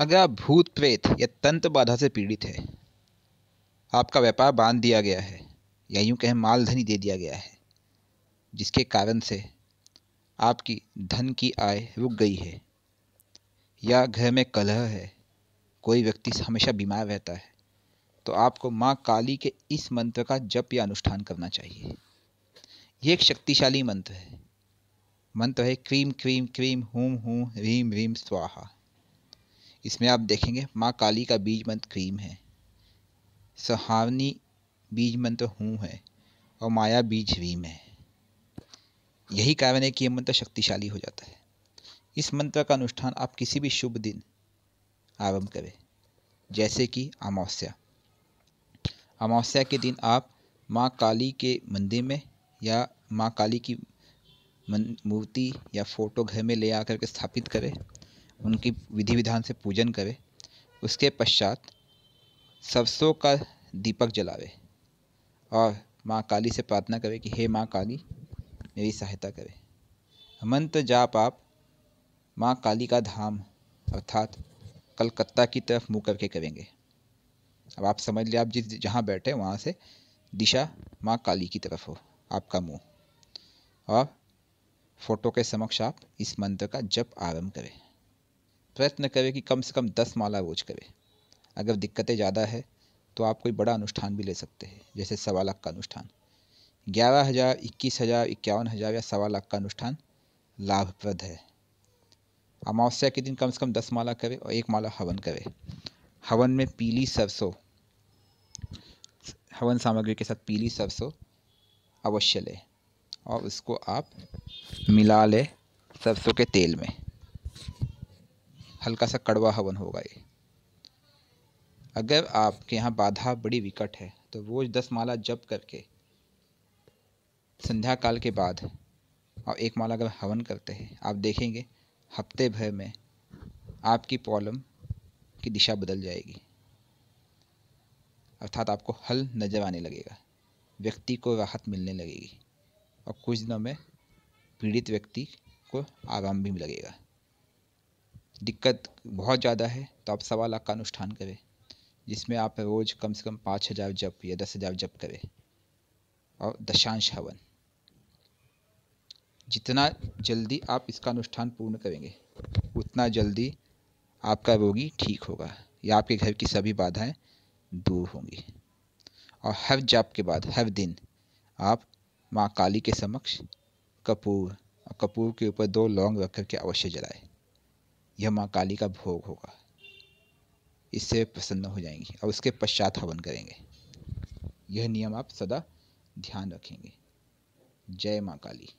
अगर आप भूत प्रेत या तंत्र बाधा से पीड़ित है आपका व्यापार बांध दिया गया है या यूं कहें मालधनी दे दिया गया है जिसके कारण से आपकी धन की आय रुक गई है या घर में कलह है कोई व्यक्ति हमेशा बीमार रहता है तो आपको माँ काली के इस मंत्र का जप या अनुष्ठान करना चाहिए यह एक शक्तिशाली मंत्र है मंत्र है क्रीम क्रीम क्रीम हूम हूँ ह्रीम रीम स्वाहा इसमें आप देखेंगे माँ काली का बीज मंत्र क्रीम है सुहावनी बीज मंत्र हूँ है और माया बीज रीम है यही कारण है कि यह मंत्र शक्तिशाली हो जाता है इस मंत्र का अनुष्ठान आप किसी भी शुभ दिन आरंभ करें जैसे कि अमावस्या अमावस्या के दिन आप माँ काली के मंदिर में या माँ काली की मूर्ति या फोटो घर में ले आकर के स्थापित करें उनकी विधि विधान से पूजन करे उसके पश्चात सरसों का दीपक जलावे और माँ काली से प्रार्थना करे कि हे माँ काली मेरी सहायता करे मंत्र जाप आप माँ काली का धाम अर्थात कलकत्ता की तरफ मुँह करके करेंगे अब आप समझ लिया आप जिस जहाँ बैठे वहाँ से दिशा माँ काली की तरफ हो आपका मुँह और फोटो के समक्ष आप इस मंत्र का जप आरंभ करें प्रयत्न करें कि कम से कम दस माला रोज करें अगर दिक्कतें ज़्यादा है तो आप कोई बड़ा अनुष्ठान भी ले सकते हैं जैसे सवा लाख का अनुष्ठान ग्यारह हज़ार इक्कीस हज़ार इक्यावन हज़ार या सवा लाख का अनुष्ठान लाभप्रद है अमावस्या के दिन कम से कम दस माला करें और एक माला हवन करें हवन में पीली सरसों हवन सामग्री के साथ पीली सरसों अवश्य लें और उसको आप मिला लें सरसों के तेल में हल्का सा कड़वा हवन होगा ये अगर आपके यहाँ बाधा बड़ी विकट है तो रोज दस माला जप करके संध्या काल के बाद और एक माला अगर हवन करते हैं आप देखेंगे हफ्ते भर में आपकी प्रॉब्लम की दिशा बदल जाएगी अर्थात आपको हल नजर आने लगेगा व्यक्ति को राहत मिलने लगेगी और कुछ दिनों में पीड़ित व्यक्ति को आराम भी लगेगा दिक्कत बहुत ज़्यादा है तो आप सवा लाख का अनुष्ठान करें जिसमें आप रोज़ कम से कम पाँच हज़ार जप या दस हज़ार जप करें और दशांश हवन जितना जल्दी आप इसका अनुष्ठान पूर्ण करेंगे उतना जल्दी आपका रोगी ठीक होगा या आपके घर की सभी बाधाएं दूर होंगी और हर जाप के बाद हर दिन आप माँ काली के समक्ष कपूर और कपूर के ऊपर दो लौंग रख करके के अवश्य जलाएं यह माँ काली का भोग होगा इससे प्रसन्न हो जाएंगी और उसके पश्चात हवन करेंगे यह नियम आप सदा ध्यान रखेंगे जय माँ काली